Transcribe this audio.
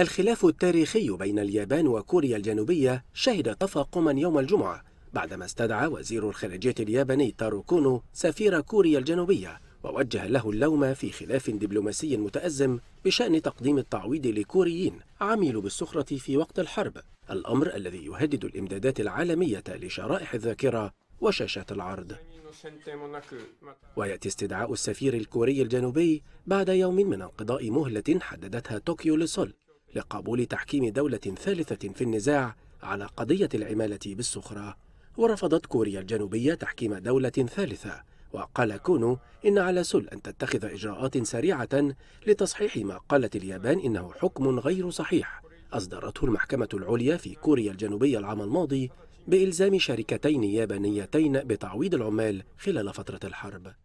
الخلاف التاريخي بين اليابان وكوريا الجنوبية شهد تفاقما يوم الجمعة بعدما استدعى وزير الخارجية الياباني تارو كونو سفير كوريا الجنوبية ووجه له اللوم في خلاف دبلوماسي متأزم بشأن تقديم التعويض لكوريين عملوا بالسخرة في وقت الحرب الأمر الذي يهدد الإمدادات العالمية لشرائح الذاكرة وشاشات العرض ويأتي استدعاء السفير الكوري الجنوبي بعد يوم من انقضاء مهلة حددتها طوكيو للصلح لقبول تحكيم دولة ثالثة في النزاع على قضية العمالة بالسخرة ورفضت كوريا الجنوبية تحكيم دولة ثالثة وقال كونو إن على سل أن تتخذ إجراءات سريعة لتصحيح ما قالت اليابان إنه حكم غير صحيح أصدرته المحكمة العليا في كوريا الجنوبية العام الماضي بإلزام شركتين يابانيتين بتعويض العمال خلال فترة الحرب